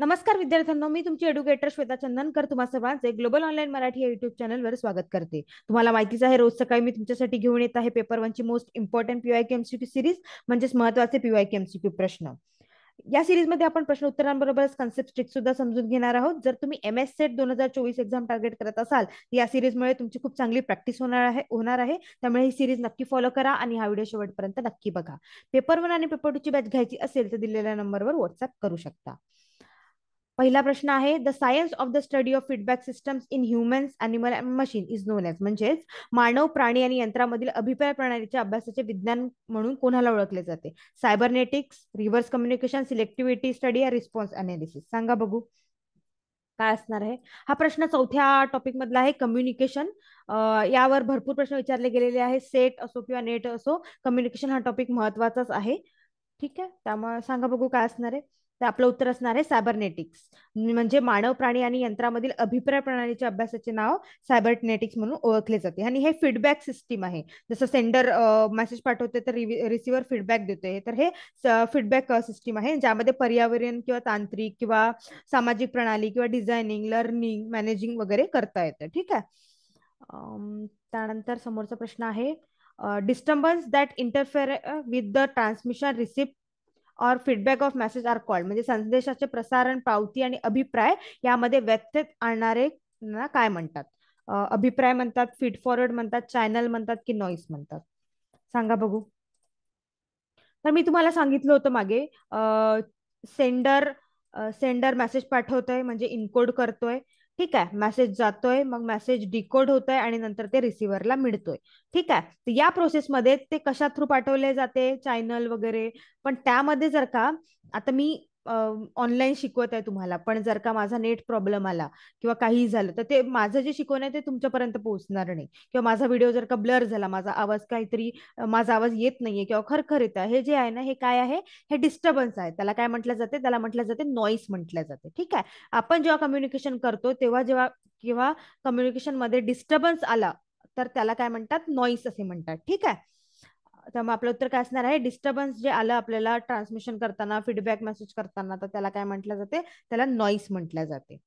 नमस्कार विद्यार्थ्यांनो मी तुमची एड्युकेटर श्वेता चंदनकर तुम्हा सर्वांचे ग्लोबल ऑनलाईन मराठी या युट्यूब चॅनलवर स्वागत करते तुम्हाला माहितीच आहे रोज सकाळी मी तुमच्यासाठी घेऊन येत आहे पेपर वनची most important PY MCQ series म्हणजेच महत्वाचे पीवाय एमसीक्यू प्रश्न या सिरीजमध्ये आपण प्रश्न उत्तरांबरोबरच कन्सेप्ट स्ट्रिक सुद्धा समजून घेणार आहोत जर तुम्ही एम एस सेट दोन हजार चोवीस एक्झाम टार्गेट करत असाल तर या सिरीजमुळे तुमची खूप चांगली प्रॅक्टिस होणार आहे होणार आहे त्यामुळे ही सिरीज नक्की फॉलो करा आणि हा व्हिडिओ शेवटपर्यंत नक्की बघा पेपर वन आणि पेपर टू ची बॅच घ्यायची असेल तर दिलेल्या नंबरवर व्हॉट्सअप करू शकता पहिला प्रश्न आहे the science of the study of feedback systems in humans animal and machine is known as म्हणजेच मानव प्राणी आणि यंत्रामधील अभिप्राय प्रणालीच्या अभ्यासाचे विज्ञान म्हणून कोणाला ओळखले जाते cybernetics reverse communication selectivity study या रिस्पॉन्स अनालिसिस सांगा बघू काय असणार आहे हा प्रश्न चौथ्या टॉपिक मधला आहे कम्युनिकेशन यावर भरपूर प्रश्न विचारले गेलेले आहे सेट असो किंवा नेट असो कम्युनिकेशन हा टॉपिक महत्वाचाच आहे ठीक आहे त्यामुळे सांगा बघू काय असणार आहे तर आपलं उत्तर असणार आहे सायबरनेटिक्स म्हणजे मानव प्राणी आणि यंत्रामधील अभिप्राय प्रणालीच्या अभ्यासाचे नाव सायबरनेटिक्स म्हणून ओळखले जाते आणि हे फीडबॅक सिस्टीम आहे जसं सेंडर मेसेज पाठवते तर रिसिव्हर फीडबॅक देतोय तर हे फीडबॅक सिस्टीम आहे ज्यामध्ये पर्यावरण किंवा तांत्रिक किंवा सामाजिक प्रणाली किंवा डिझायनिंग लर्निंग मॅनेजिंग वगैरे करता येतं ठीक आहे त्यानंतर समोरचा प्रश्न आहे disturbance that interfere with the transmission receipt or feedback of message are called म्हणजे संदेशाचे प्रसारण पावती आणि अभिप्राय यामध्ये व्यत्यय आणणारे काय म्हणतात अभिप्राय म्हणतात फीड फॉरवर्ड म्हणतात चॅनल म्हणतात की नॉईस म्हणतात सांगा बघू तर मी तुम्हाला सांगितलं होतं मागे सेंडर सेंडर मेसेज पाठवतोय म्हणजे इनकोड करतोय ठीक आहे मेसेज जातोय मग मेसेज डिकोड होतोय आणि नंतर ते रिसिव्हरला मिळतोय ठीक आहे या प्रोसेसमध्ये ते कशा थ्रू पाठवले जाते चॅनल वगैरे पण त्यामध्ये जर का आता मी ऑनलाईन शिकवत आहे तुम्हाला पण जर का माझा नेट प्रॉब्लेम आला किंवा काही झालं तर ते माझं जे शिकवण आहे ते तुमच्यापर्यंत पोहोचणार नाही किंवा माझा व्हिडिओ जर का ब्लर झाला माझा आवाज काहीतरी माझा आवाज येत नाहीये किंवा खरखर येतं हे जे आहे ना हे काय आहे हे डिस्टर्बन्स आहे त्याला काय म्हटलं जाते त्याला म्हटलं जाते नॉईस म्हटलं जाते ठीक आहे आपण जेव्हा कम्युनिकेशन करतो तेव्हा जेव्हा किंवा कम्युनिकेशन मध्ये डिस्टर्बन्स आला तर त्याला काय म्हणतात नॉईस असे म्हणतात ठीक आहे मग आपलं उत्तर काय असणार आहे डिस्टर्बन्स जे आलं आपल्याला ट्रान्समिशन करताना फीडबॅक मेसेज करताना तर त्याला काय म्हटलं जाते त्याला नॉईस म्हटलं जाते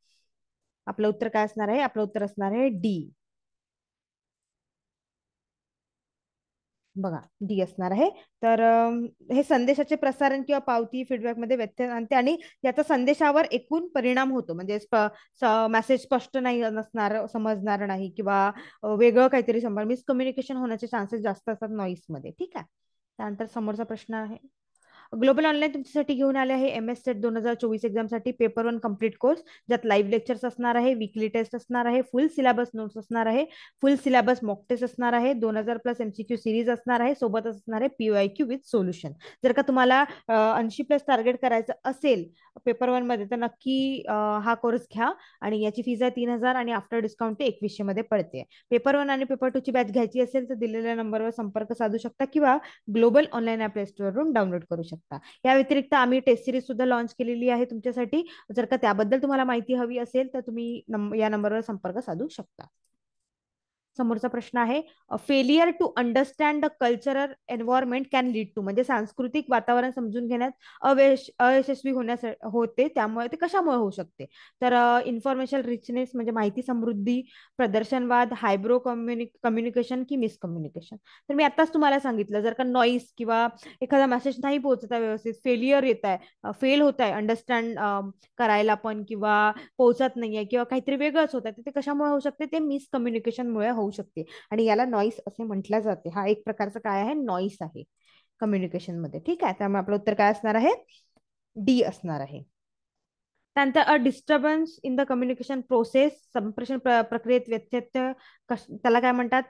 आपलं उत्तर काय असणार आहे आपलं उत्तर असणार आहे डी बघा डी असणार आहे तर हे संदेशाचे प्रसारण किंवा पावती फीडबॅक मध्ये व्यत्यय आणते आणि याचा संदेशावर एकूण परिणाम होतो म्हणजे मेसेज स्पष्ट नाही नसणार समजणार नाही किंवा वेगळं काहीतरी मिसकम्युनिकेशन होण्याचे चान्सेस जास्त असतात नॉईस मध्ये ठीक आहे त्यानंतर समोरचा प्रश्न आहे ग्लोबल ऑनलाईन तुमच्यासाठी घेऊन आले आहे एम एस सेट दोन हजार चोवीस एक्झामसाठी पेपर वन कम्प्लीट कोर्स ज्यात लाईव्ह लेक्चर्स असणार आहे वीकली टेस्ट असणार आहे फुल सिलेबस नोट्स असणार आहे फुल सिलेबस मॉक टेस्ट असणार आहे दोन हजार प्लस एमसीक्यू सिरीज असणार आहे सोबतच असणार आहे पीओआय क्यू विथ सोल्युशन जर का तुम्हाला ऐंशी प्लस टार्गेट करायचं असेल पेपर वन मध्ये तर नक्की हा कोर्स घ्या आणि याची फीज आहे तीन हजार आणि आफ्टर डिस्काउंट ते एकवीसशे मध्ये पडते पेपर वन आणि पेपर टू ची बॅच घ्यायची असेल तर दिलेल्या नंबरवर संपर्क साधू शकता किंवा ग्लोबल ऑनलाईन ॲप प्ले स्टोअरवरून डाउनलोड करू शकता या व्यतिरिक्त आम्ही टेस्ट सिरीज सुद्धा लॉन्च केलेली आहे तुमच्यासाठी जर का त्याबद्दल तुम्हाला माहिती हवी असेल तर तुम्ही या नंबरवर संपर्क साधू शकता समोरचा प्रश्न आहे failure to understand the cultural environment can lead to म्हणजे सांस्कृतिक वातावरण समजून घेण्यात अयशस्वी होण्यास होते त्यामुळे ते कशामुळे होऊ शकते तर इन्फॉर्मेशन रिचनेस म्हणजे माहिती समृद्धी प्रदर्शनवाद हायब्रो कम्युनिक कम्युनिकेशन की मिसकम्युनिकेशन तर मी आताच तुम्हाला सांगितलं जर का नॉईस किंवा एखादा मेसेज नाही पोहोचत आहे व्यवस्थित फेलियर येत आहे फेल होत आहे अंडरस्टँड करायला पण किंवा पोहोचत नाहीये किंवा काहीतरी वेगळंच होत आहे ते कशामुळे होऊ शकते ते मिसकम्युनिकेशनमुळे हो होऊ शकते आणि याला नॉईस असे म्हटलं जाते हा एक प्रकारचा काय आहे नॉईस आहे कम्युनिकेशन मध्ये ठीक आहे त्यामुळे आपलं उत्तर काय असणार आहे डी असणार आहे त्यानंतर a disturbance in the communication process संप्रेषण प्रक्रियेत व्यत्यय त्याला काय म्हणतात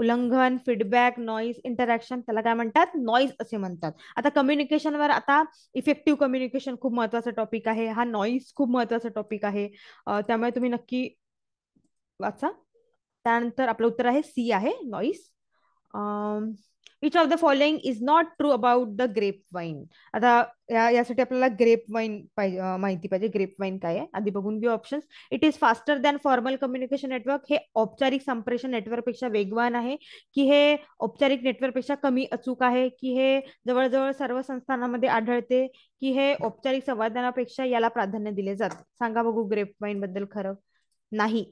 उल्लंघन फीडबॅक नॉईस इंटरॅक्शन त्याला काय म्हणतात नॉईज असे म्हणतात आता कम्युनिकेशन वर आता इफेक्टिव्ह कम्युनिकेशन खूप महत्वाचा टॉपिक आहे हा नॉईस खूप महत्वाचा टॉपिक आहे त्यामुळे तुम्ही नक्की वाचा त्यानंतर आपलं उत्तर आहे सी आहे noise which of the following is not true about the grapevine आता यासाठी आपल्याला ग्रेप वाईन पाहिजे माहिती पाहिजे ग्रेप वाईन काय आहे आधी बघून घेऊ options it is faster than formal communication network हे औपचारिक संप्रेषण नेटवर्कपेक्षा वेगवान आहे की हे औपचारिक नेटवर्कपेक्षा कमी अचूक आहे की हे जवळजवळ सर्व संस्थानामध्ये आढळते की हे औपचारिक संवादनापेक्षा याला प्राधान्य दिले जाते सांगा बघू ग्रेप वाईन बद्दल खरं नाही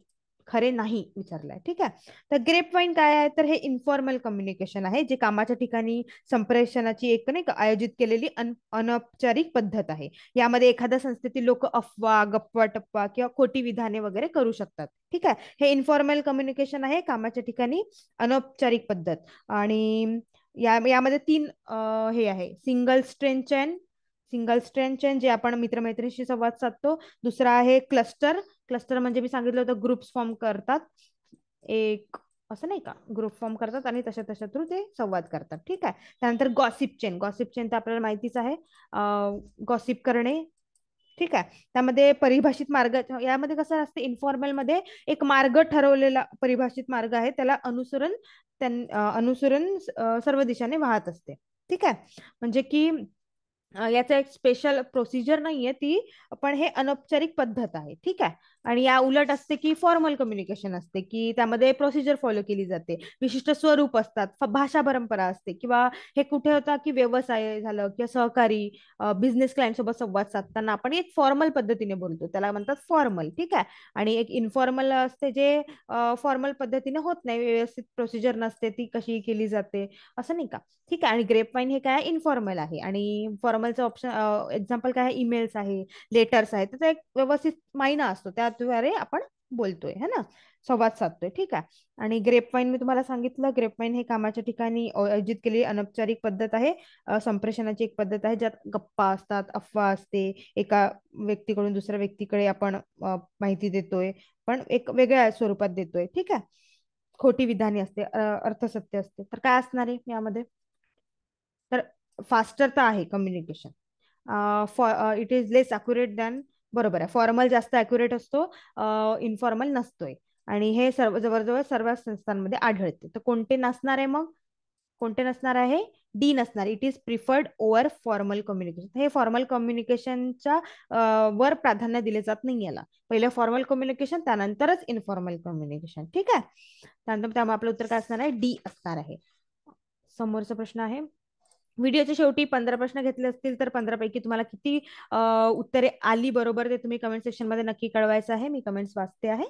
खरे नाही विचारलंय ठीक आहे तर ग्रेप वाईन काय आहे तर हे इन्फॉर्मल कम्युनिकेशन आहे जे कामाच्या ठिकाणी संप्रेषणाची एक नाही आयोजित केलेली अनौपचारिक पद्धत आहे यामध्ये एखाद्या संस्थेतील लोक अफवा गप्पा टप्पा किंवा खोटी विधाने वगैरे करू शकतात ठीक आहे हे इन्फॉर्मल कम्युनिकेशन आहे कामाच्या ठिकाणी अनौपचारिक पद्धत आणि या यामध्ये तीन हे आहे single strand chain single strand chain जे आपण मित्रमैत्रिणीशी संवाद साधतो दुसरा आहे क्लस्टर क्लस्टर म्हणजे मी सांगितलं होतं ग्रुप्स फॉर्म करतात एक असं नाही का ग्रुप फॉर्म करतात आणि तशा तशा थ्रू ते संवाद करतात ठीक आहे त्यानंतर गॉसिप चेन गॉसिप चेन तर आपल्याला माहितीच आहे गॉसिप करणे ठीक आहे त्यामध्ये परिभाषित मार्ग यामध्ये कसं असतं इन्फॉर्मल मध्ये एक मार्ग ठरवलेला परिभाषित मार्ग आहे त्याला अनुसरण अनुसरण सर्व दिशाने वाहत असते ठीक आहे म्हणजे की याचा एक स्पेशल प्रोसिजर नाहीये ती पण हे अनौपचारिक पद्धत आहे ठीक आहे आणि या उलट असते की फॉर्मल कम्युनिकेशन असते की त्यामध्ये प्रोसिजर फॉलो केली जाते विशिष्ट स्वरूप असतात भाषा परंपरा असते किंवा हे कुठे होता की व्यवसाय झालं किंवा सहकारी बिझनेस क्लायंट सोबत संवाद साधताना आपण एक फॉर्मल पद्धतीने बोलतो त्याला म्हणतात फॉर्मल ठीक आहे आणि एक इनफॉर्मल असते जे फॉर्मल पद्धतीने होत नाही व्यवस्थित प्रोसिजर नसते ती कशी केली जाते असं नाही का ठीक आहे आणि ग्रेप वाईन हे काय इन्फॉर्मल आहे आणि फॉर्मलचं ऑप्शन एक्झाम्पल काय आहे ईमेल्स आहे लेटर्स आहे त्याचा एक व्यवस्थित मायना असतो त्यात द्वारे आपण बोलतोय है ना संवाद साधतोय ठीक आहे आणि ग्रेप वाईन मी तुम्हाला सांगितलं ग्रेप वाईन हे कामाच्या ठिकाणी आयोजित केलेली अनौपचारिक पद्धत आहे संप्रेषणाची एक पद्धत आहे ज्यात गप्पा असतात अफवा असते एका व्यक्तीकडून दुसऱ्या व्यक्तीकडे आपण माहिती देतोय पण एक वेगळ्या स्वरूपात देतोय ठीक आहे खोटी विधानी असते अर्थसत्य असते तर काय असणार आहे यामध्ये तर फास्टर तर आहे communication for it is less accurate than बरोबर आहे फॉर्मल जास्त अॅक्युरेट असतो इनफॉर्मल नसतोय आणि हे सर्व जवळजवळ सर्व संस्थांमध्ये आढळते तर कोणते नसणार आहे मग कोणते नसणार आहे डी नसणार it is preferred over formal communication हे फॉर्मल कम्युनिकेशनच्या वर प्राधान्य दिले जात नाही याला पहिले फॉर्मल कम्युनिकेशन त्यानंतरच इनफॉर्मल कम्युनिकेशन ठीक आहे त्यानंतर त्यामुळे आपलं उत्तर काय असणार आहे डी असणार आहे समोरचा प्रश्न आहे व्हिडिओच्या शेवटी पंधरा प्रश्न घेतले असतील तर पंधरा पैकी तुम्हाला किती उत्तरे आली बरोबर ते तुम्ही कमेंट सेक्शन मध्ये नक्की कळवायचं आहे मी कमेंट्स वाचते आहे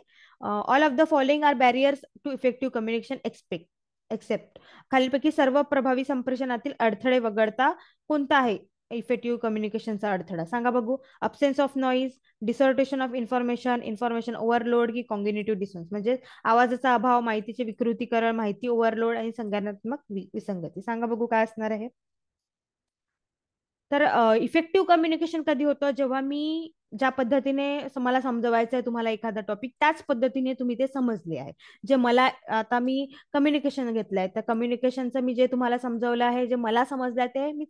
all of the following are barriers to effective communication expect except खालीलपैकी सर्व प्रभावी संप्रेषणातील अडथळे वगळता कोणता आहे इफेक्टिव्ह कम्युनिकेशनचा अडथळा सांगा बघू absence of noise distortion of information information overload की कॉम्बिनेटिव्ह डिसन्स म्हणजे आवाजाचा अभाव माहितीचे विकृतीकरण माहिती ओव्हरलोड आणि संज्ञानात्मक विसंगती सांगा बघू काय असणार आहे तर इफेक्टिव्ह कम्युनिकेशन कधी होतं जेव्हा मी ज्या पद्धतीने मला समजवायचं आहे तुम्हाला एखादा टॉपिक त्याच पद्धतीने तुम्ही ते समजले आहे जे मला आता मी कम्युनिकेशन घेतलंय आहे तर कम्युनिकेशनचं मी जे तुम्हाला समजवलं आहे जे मला समजलं आहे ते मी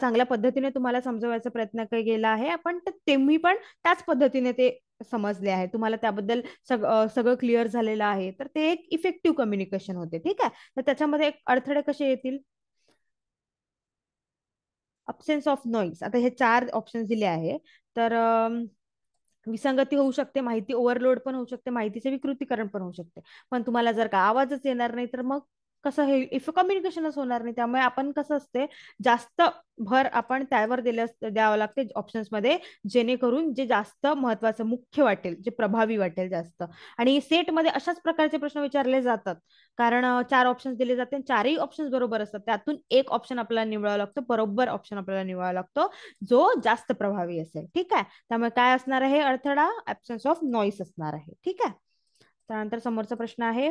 चांगल्या पद्धतीने तुम्हाला समजवायचा प्रयत्न केला आहे पण मी पण त्याच पद्धतीने ते समजले आहे तुम्हाला त्याबद्दल सगळं क्लिअर झालेलं आहे तर ते एक इफेक्टिव्ह कम्युनिकेशन होते ठीक आहे तर त्याच्यामध्ये एक अडथळे कसे येतील अब्सेन्स ऑफ नॉईज आता हे चार ऑप्शन्स दिले आहे तर विसंगती होऊ शकते माहिती ओव्हरलोड पण होऊ शकते माहितीचे विकृतीकरण पण होऊ शकते पण तुम्हाला जर का आवाजच येणार नाही तर मग कसं हे इफ कम्युनिकेशनच होणार नाही त्यामुळे आपण कसं असते जास्त भर आपण त्यावर दिले द्यावं लागते ऑप्शन्स मध्ये जेणेकरून जे जास्त महत्वाचं मुख्य वाटेल जे प्रभावी वाटेल जास्त आणि सेट मध्ये अशाच प्रकारचे प्रश्न विचारले जातात कारण चार ऑप्शन्स दिले जाते चारही ऑप्शन्स बरोबर असतात त्यातून एक ऑप्शन आपल्याला निवडावा लागतो बरोबर ऑप्शन आपल्याला निवडावा लागतो जो जास्त प्रभावी असेल ठीक आहे त्यामुळे काय असणार आहे अडथळा ऍबसेन्स ऑफ नॉईस असणार आहे ठीक आहे त्यानंतर समोरचा प्रश्न आहे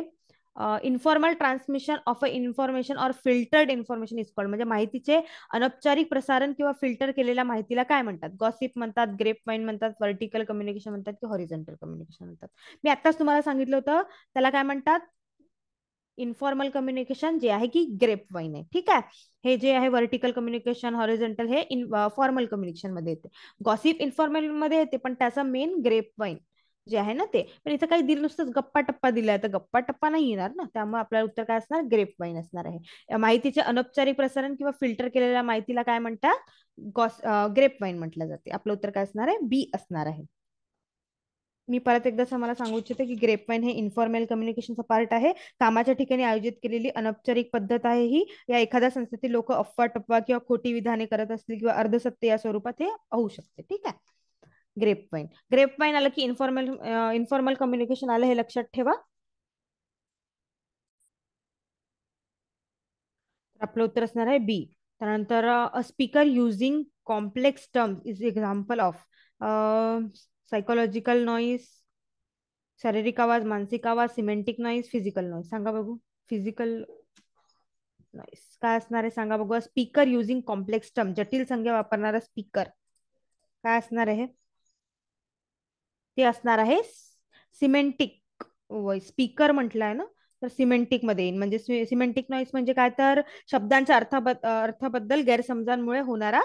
informal transmission of a information or filtered information is called म्हणजे माहितीचे अनौपचारिक प्रसारण किंवा फिल्टर केलेल्या माहितीला काय म्हणतात गॉसिप म्हणतात ग्रेप वाईन म्हणतात व्हर्टिकल कम्युनिकेशन म्हणतात की हॉरिझॉन्टल कम्युनिकेशन म्हणतात मी आताच तुम्हाला सांगितलं होतं त्याला काय म्हणतात इन्फॉर्मल कम्युनिकेशन जे आहे की ग्रेप वाईन आहे ठीक आहे हे जे आहे व्हर्टिकल कम्युनिकेशन हॉरिझॉन्टल हे फॉर्मल कम्युनिकेशन मध्ये येते गॉसिप इन्फॉर्मल मध्ये येते पण त्याचा मेन ग्रेप वाईन जे आहे ना ते पण इथं काही दिलं नुसतंच गप्पा टप्पा दिलाय तर गप्पा टप्पा नाही येणार ना त्यामुळे आपल्याला उत्तर काय असणार ग्रेप वाईन असणार आहे माहितीचे अनौपचारिक प्रसारण किंवा फिल्टर केलेल्या माहितीला काय म्हणतात गॉस ग्रेप वाईन म्हटलं जाते आपलं उत्तर काय असणार आहे बी असणार आहे मी परत एकदा मला सांगू इच्छिते की ग्रेप वाईन हे इन्फॉर्मल कम्युनिकेशनचा पार्ट आहे कामाच्या ठिकाणी आयोजित केलेली अनौपचारिक पद्धत आहे ही या एखाद्या संस्थेतील लोक अफवा टप्पा किंवा खोटी विधाने करत असतील किंवा अर्धसत्य या स्वरूपात हे होऊ शकते ठीक आहे ग्रेप वाईन ग्रेप वाईन आलं की इन्फॉर्मल इन्फॉर्मल कम्युनिकेशन आलं हे लक्षात ठेवा आपलं उत्तर असणार आहे बी त्यानंतर a speaker using complex term is example of psychological noise शारीरिक आवाज मानसिक आवाज सिमेंटिक नॉईज फिजिकल नॉईज सांगा बघू फिजिकल नॉईस काय असणार आहे सांगा बघू स्पीकर युझिंग कॉम्प्लेक्स टर्म जटिल संज्ञा वापरणारा स्पीकर काय असणार आहे ते असणार आहे सिमेंटिक स्पीकर आहे ना तर सिमेंटिक मध्ये येईल म्हणजे सिमेंटिक नॉईस म्हणजे काय तर शब्दांच्या अर्थाबद्दल अर्थाबद्दल गैरसमजांमुळे होणारा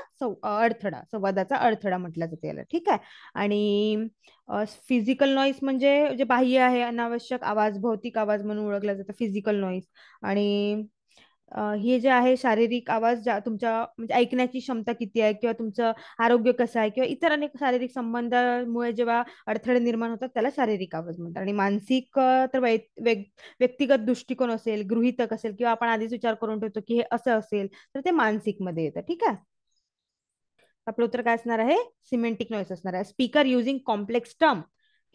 अडथळा संवादाचा अडथळा म्हटला जाते याला ठीक आहे आणि फिजिकल नॉईस म्हणजे जे बाह्य आहे अनावश्यक आवाज भौतिक आवाज म्हणून ओळखला जातो फिजिकल नॉईज आणि हे जे आहे शारीरिक आवाज ज्या तुमच्या म्हणजे ऐकण्याची क्षमता किती आहे किंवा तुमचं आरोग्य कसं आहे किंवा इतर अनेक शारीरिक संबंधामुळे जेव्हा अडथळे निर्माण होतात त्याला शारीरिक आवाज म्हणतात आणि मानसिक तर व्यक्तिगत दृष्टिकोन असेल गृहितक असेल किंवा आपण आधीच विचार करून ठेवतो की हे असं असेल तर ते मानसिक मध्ये येतं ठीक आहे आपलं उत्तर काय असणार आहे सिमेंटिक नॉईस असणार आहे स्पीकर युझिंग कॉम्प्लेक्स टर्म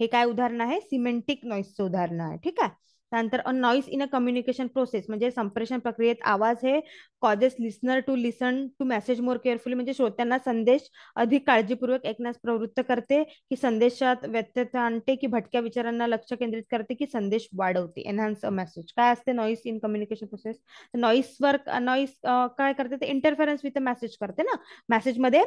हे काय उदाहरण आहे सिमेंटिक नॉईसचं उदाहरण आहे ठीक आहे त्यानंतर a noise in a communication process म्हणजे संप्रेषण प्रक्रियेत आवाज हे causes listener to listen to message more carefully म्हणजे श्रोत्यांना संदेश अधिक काळजीपूर्वक ऐकण्यास प्रवृत्त करते की संदेशात व्यत्यता आणते की भटक्या विचारांना लक्ष केंद्रित करते की संदेश वाढवते एनहान्स अ मेसेज काय असते noise in communication process noise work noise काय करते ते इंटरफेरन्स विथ अ मेसेज करते ना मेसेजमध्ये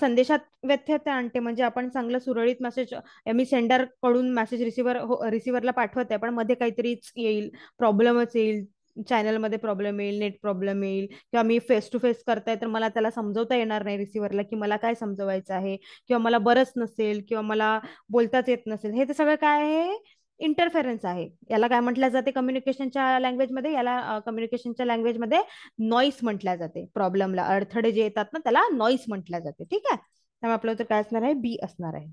संदेशात व्यत्यता आणते म्हणजे आपण चांगलं सुरळीत मेसेज मी सेंडर कडून मेसेज रिसिव्हर रिसिव्हरला पाठवते पण मध्ये काहीतरीच येईल प्रॉब्लेमच येईल चॅनलमध्ये प्रॉब्लेम येईल नेट प्रॉब्लेम येईल किंवा मी फेस टू फेस करताय तर मला त्याला समजवता येणार नाही रिसिव्हरला की मला काय समजवायचं आहे किंवा मला बरंच नसेल किंवा मला बोलताच येत नसेल हे ते सगळं काय आहे इंटरफेरन्स आहे याला काय म्हटलं जाते कम्युनिकेशनच्या लँग्वेजमध्ये याला कम्युनिकेशनच्या लँग्वेजमध्ये नॉईस म्हटल्या जाते प्रॉब्लेमला अडथळे जे येतात ना त्याला नॉईस म्हटल्या जाते ठीक आहे त्यामुळे आपलं तर काय असणार आहे बी असणार आहे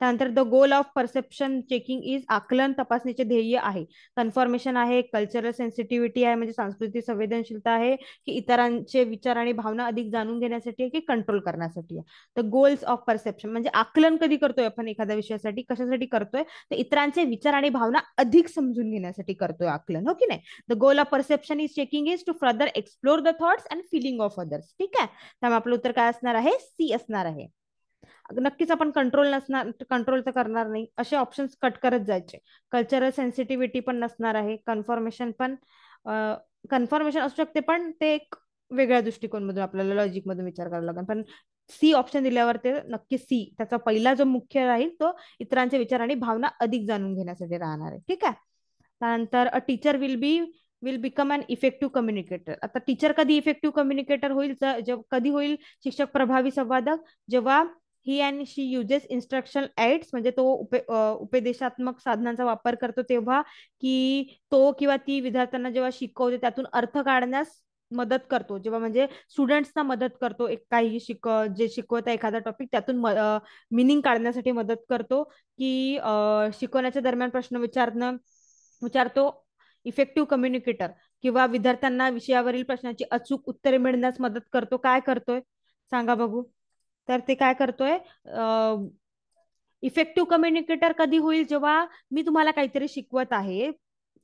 त्यानंतर the goal of perception checking is आकलन तपासणीचे ध्येय आहे कन्फर्मेशन आहे कल्चरल सेन्सिटिव्हिटी आहे म्हणजे सांस्कृतिक संवेदनशीलता आहे की इतरांचे विचार आणि भावना अधिक जाणून घेण्यासाठी आहे की कंट्रोल करण्यासाठी आहे द गोल्स ऑफ परसेप्शन म्हणजे आकलन कधी करतोय आपण एखाद्या विषयासाठी कशासाठी करतोय तर इतरांचे विचार आणि भावना अधिक समजून घेण्यासाठी करतोय आकलन हो की नाही the goal of perception is checking is to further explore the thoughts and feeling of others ठीक आहे त्यामुळे आपलं उत्तर काय असणार आहे सी असणार आहे नक्कीच आपण कंट्रोल नसणार कंट्रोल तर करणार नाही असे ऑप्शन्स कट करत जायचे कल्चरल सेन्सिटिव्हिटी पण नसणार आहे कन्फर्मेशन पण कन्फर्मेशन असू शकते पण ते एक वेगळ्या दृष्टिकोन मधून आपल्याला लॉजिक मधून विचार करावा लागेल पण सी ऑप्शन दिल्यावर ते नक्की सी त्याचा पहिला जो मुख्य राहील तो इतरांचे विचार आणि भावना अधिक जाणून घेण्यासाठी राहणार आहे ठीक आहे त्यानंतर a teacher will be will become an effective communicator आता टीचर कधी इफेक्टिव्ह कम्युनिकेटर होईल कधी होईल शिक्षक प्रभावी संवादक जेव्हा he and she uses instructional aids म्हणजे तो उपे उपदेशात्मक साधनांचा वापर करतो तेव्हा की तो किंवा ती विद्यार्थ्यांना जेव्हा शिकवते त्यातून अर्थ काढण्यास मदत करतो जेव्हा म्हणजे स्टुडंट्सना मदत करतो एक काही शिक जे शिकवत आहे एखादा टॉपिक त्यातून मिनिंग काढण्यासाठी मदत करतो की शिकवण्याच्या दरम्यान प्रश्न विचारणं विचारतो इफेक्टिव्ह कम्युनिकेटर किंवा विद्यार्थ्यांना विषयावरील प्रश्नाची अचूक उत्तरे मिळण्यास मदत करतो काय करतोय सांगा बघू तर ते काय करतोय इफेक्टिव्ह कम्युनिकेटर कधी होईल जेव्हा मी तुम्हाला काहीतरी शिकवत आहे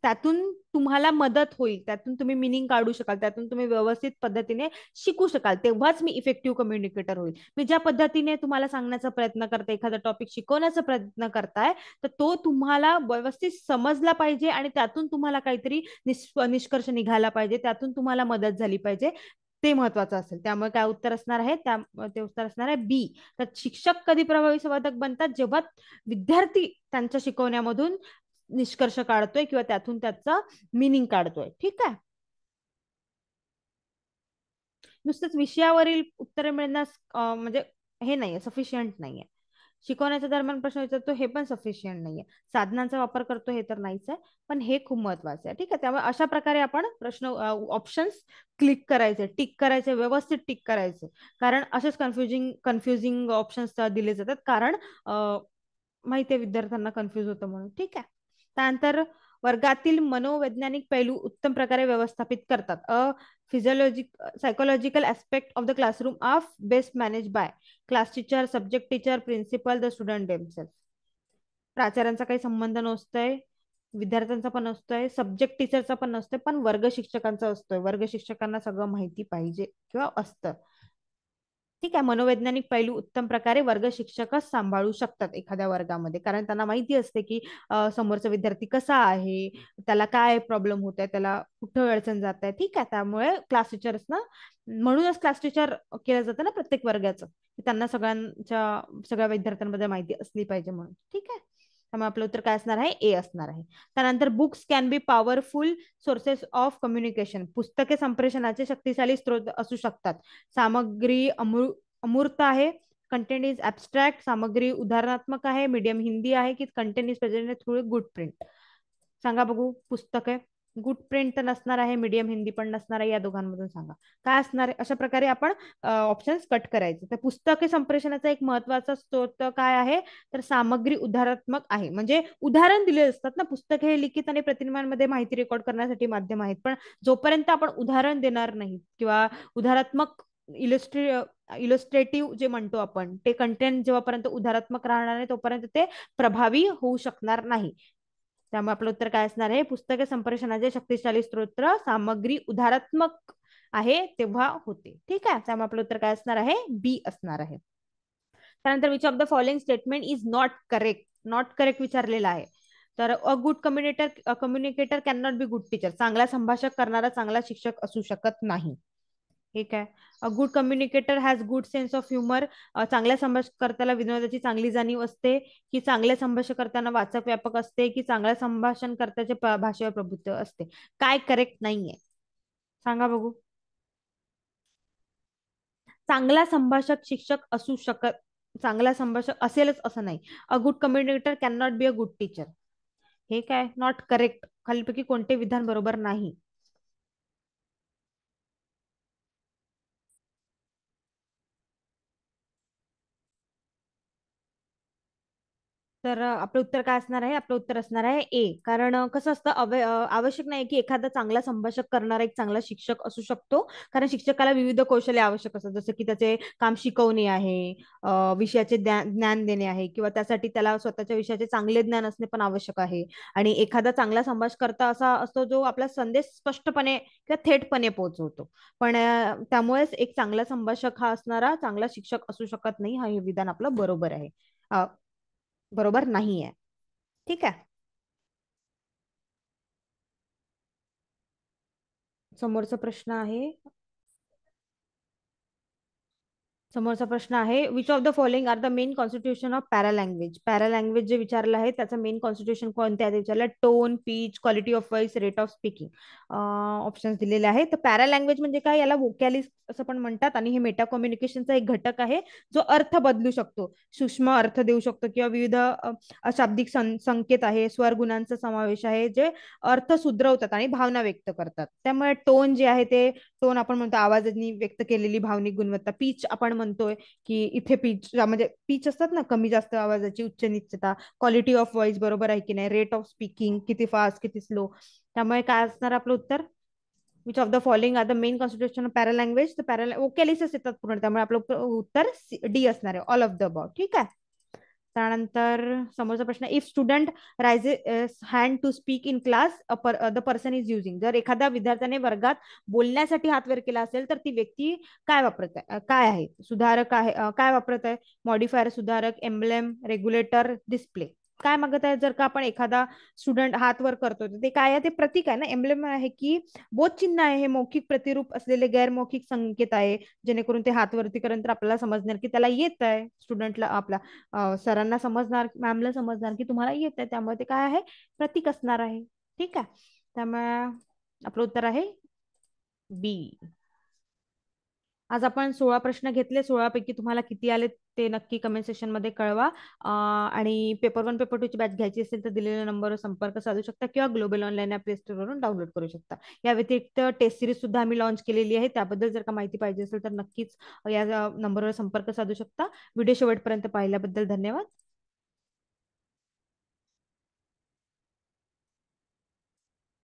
त्यातून तुम्हाला मदत होईल त्यातून तुम्ही मिनिंग काढू शकाल त्यातून तुम्ही व्यवस्थित पद्धतीने शिकू शकाल तेव्हाच मी इफेक्टिव्ह कम्युनिकेटर होईल मी ज्या पद्धतीने तुम्हाला सांगण्याचा प्रयत्न करते एखादा टॉपिक शिकवण्याचा प्रयत्न करताय तर तो तुम्हाला व्यवस्थित समजला पाहिजे आणि त्यातून तुम्हाला काहीतरी निष्कर्ष निघाला पाहिजे त्यातून तुम्हाला मदत झाली पाहिजे ते महत्वाचं असेल त्यामुळे काय उत्तर असणार आहे त्या ते उत्तर असणार आहे बी तर शिक्षक कधी प्रभावी संवादक बनतात जेव्हा विद्यार्थी त्यांच्या शिकवण्यामधून निष्कर्ष काढतोय किंवा त्यातून त्याचं मिनिंग काढतोय ठीक आहे नुसतंच विषयावरील उत्तरे मिळण्यास म्हणजे हे नाहीये सफिशियंट नाहीये शिकवण्याच्या दरम्यान प्रश्न विचारतो हे पण सफिशियंट नाहीये साधनांचा वापर करतो हे तर नाहीच आहे पण हे खूप महत्वाचं आहे ठीक आहे त्यामुळे अशा प्रकारे आपण प्रश्न ऑप्शन्स क्लिक करायचे टिक करायचे व्यवस्थित टिक करायचे कारण असेच कन्फ्युजिंग कन्फ्युजिंग ऑप्शन्स दिले जातात कारण माहिती विद्यार्थ्यांना कन्फ्युज होतं म्हणून ठीक आहे त्यानंतर वर्गातील मनोवैज्ञानिक पैलू उत्तम प्रकारे व्यवस्थापित करतात a physiologic psychological aspect of the classroom of best manage by class teacher subject teacher principal the student themselves प्राचार्यांचा काही संबंध नसतोय विद्यार्थ्यांचा पण असतोय सब्जेक्ट टीचरचा पण नसतोय पण वर्ग शिक्षकांचा असतोय वर्ग शिक्षकांना सगळं माहिती पाहिजे किंवा असतं ठीक आहे मनोवैज्ञानिक पैलू उत्तम प्रकारे वर्ग शिक्षकच सांभाळू शकतात एखाद्या वर्गामध्ये कारण त्यांना माहिती असते की समोरचा विद्यार्थी कसा आहे त्याला काय प्रॉब्लेम होत आहे त्याला कुठं अडचण जात आहे ठीक आहे त्यामुळे क्लास टीचर्सना म्हणूनच क्लास टीचर केलं जातं ना प्रत्येक वर्गाचं त्यांना सगळ्यांच्या सगळ्या विद्यार्थ्यांबद्दल माहिती असली पाहिजे म्हणून ठीक आहे त्यामुळे आपलं उत्तर काय असणार आहे ए असणार आहे त्यानंतर books can be powerful sources of communication पुस्तके संप्रेषणाचे शक्तिशाली स्त्रोत असू शकतात सामग्री अमूर्त आहे कंटेंट इज ऍबस्ट्रॅक्ट सामग्री उदाहरणात्मक आहे मीडियम हिंदी आहे की content is present through good print सांगा बघू पुस्तके गुड प्रिंट नसणार आहे मीडियम हिंदी पण नसणार आहे या दोघांमधून सांगा काय असणार आहे अशा प्रकारे आपण ऑप्शन्स कट करायचे तर पुस्तके संप्रेषणाचा एक महत्वाचा स्रोत काय आहे तर सामग्री उदाहरणात्मक आहे म्हणजे उदाहरण दिले असतात ना पुस्तके हे लिखित आणि प्रतिमांमध्ये माहिती रेकॉर्ड करण्यासाठी माध्यम आहेत पण जोपर्यंत आपण उदाहरण देणार नाही किंवा उदाहरणात्मक इलस्ट्रे इलस्ट्रेटिव्ह जे म्हणतो आपण ते कंटेंट जेव्हापर्यंत उदाहरणात्मक राहणार नाही तोपर्यंत ते प्रभावी होऊ शकणार नाही त्यामुळे आपलं उत्तर काय असणार आहे पुस्तक संप्रेषणाचे शक्तिशाली स्त्रोत सामग्री उदाहरात्मक आहे तेव्हा होते ठीक आहे त्यामुळे आपलं उत्तर काय असणार आहे बी असणार आहे त्यानंतर which of the following statement is not correct not correct विचारलेला आहे तर a good communicator communicator can not be good teacher चांगला संभाषक करणारा चांगला शिक्षक असू शकत नाही ठीक आहे a good communicator has good sense of humour चांगल्या संभाषणकर्त्याला विनोदाची चांगली जाणीव असते की चांगल्या संभाषण करताना वाचक व्यापक असते की चांगल्या संभाषण संभाषणकर्त्याचे भाषेवर प्रभुत्व असते काय करेक्ट नाहीये सांगा बघू चांगला संभाषक शिक्षक असू शकत चांगला संभाषक असेलच असं नाही a good communicator can not be a good teacher हे काय नॉट करेक्ट खालीपैकी कोणते विधान बरोबर नाही तर आपलं उत्तर काय असणार आहे आपलं उत्तर असणार आहे ए कारण कसं असतं आवश्यक नाही की एखादा चांगला संभाषक करणारा एक चांगला शिक्षक असू शकतो कारण शिक्षकाला विविध कौशल्य आवश्यक असतात जसं की त्याचे काम शिकवणे आहे विषयाचे ज्ञान देणे आहे किंवा त्यासाठी त्याला स्वतःच्या विषयाचे चांगले ज्ञान असणे पण आवश्यक आहे आणि एखादा चांगला करता असा असतो जो आपला संदेश स्पष्टपणे किंवा थेटपणे पोहोचवतो पण त्यामुळेच एक चांगला संभाषक हा असणारा चांगला शिक्षक असू शकत नाही हा हे विधान आपलं बरोबर आहे बरोबर नाही आहे ठीक आहे समोरचा प्रश्न आहे समोरचा प्रश्न आहे which of the following are the main constitution of para language para language जे विचारलं आहे त्याचं मेन कॉन्स्टिट्यूशन कोणते आहे विचारलं tone pitch quality of voice rate of speaking options दिलेले आहे तर पॅरा लँग्वेज म्हणजे काय याला वोकॅलिस असं पण म्हणतात आणि हे मेटा कम्युनिकेशनचा एक घटक आहे जो अर्थ बदलू शकतो सूक्ष्म अर्थ देऊ शकतो किंवा विविध अशाब्दिक संकेत आहे स्वर गुणांचा समावेश आहे जे अर्थ सुधरवतात आणि भावना व्यक्त करतात त्यामुळे टोन जे आहे ते टोन आपण म्हणतो आवाजांनी व्यक्त केलेली भावनिक गुणवत्ता पीच आपण म्हणतोय की इथे पीच म्हणजे पीच असतात ना कमी जास्त आवाजाची उच्च निश्चितता क्वालिटी ऑफ व्हॉइस बरोबर आहे की नाही रेट ऑफ स्पीकिंग किती फास्ट किती स्लो त्यामुळे काय असणार आपलं उत्तर which of the following are the main constitution of para language तर पॅरा येतात पूर्ण त्यामुळे आपलं उत्तर डी असणार आहे ऑल ऑफ द अबाउट ठीक आहे त्यानंतर समोरचा प्रश्न if student raise hand to speak in class the person is using जर एखाद्या विद्यार्थ्याने वर्गात बोलण्यासाठी हात वर केला असेल तर ती व्यक्ती काय वापरत आहे काय आहे सुधारक आहे काय वापरत आहे मॉडिफायर सुधारक एम्ब्लेम रेग्युलेटर डिस्प्ले काय मागत आहे जर का आपण एखादा स्टुडंट हात वर करतो ते काय आहे ते प्रतीक आहे ना एम्ब्लेम आहे की बोध चिन्ह आहे हे मौखिक प्रतिरूप असलेले गैरमौखिक संकेत आहे जेणेकरून ते हात वरती तर आपल्याला समजणार की त्याला येत आहे स्टुडंटला आपला सरांना समजणार मॅमला समजणार की तुम्हाला येत आहे त्यामुळे ते काय आहे प्रतीक असणार आहे ठीक आहे त्यामुळे आपलं उत्तर आहे बी आज आपण सोळा प्रश्न घेतले सोळा पैकी तुम्हाला किती आले ते नक्की कमेंट मध्ये कळवा आणि पेपर वन पेपर टू ची बॅच घ्यायची असेल तर दिलेल्या नंबरवर संपर्क साधू शकता किंवा ग्लोबल ऑनलाईन ॲप स्टोरवरून डाउनलोड करू शकता या व्यतिरिक्त टेस्ट सिरीज सुद्धा आम्ही लॉन्च केलेली आहे त्याबद्दल जर का माहिती पाहिजे असेल तर नक्कीच या नंबरवर संपर्क साधू शकता व्हिडिओ शेवटपर्यंत पाहिल्याबद्दल धन्यवाद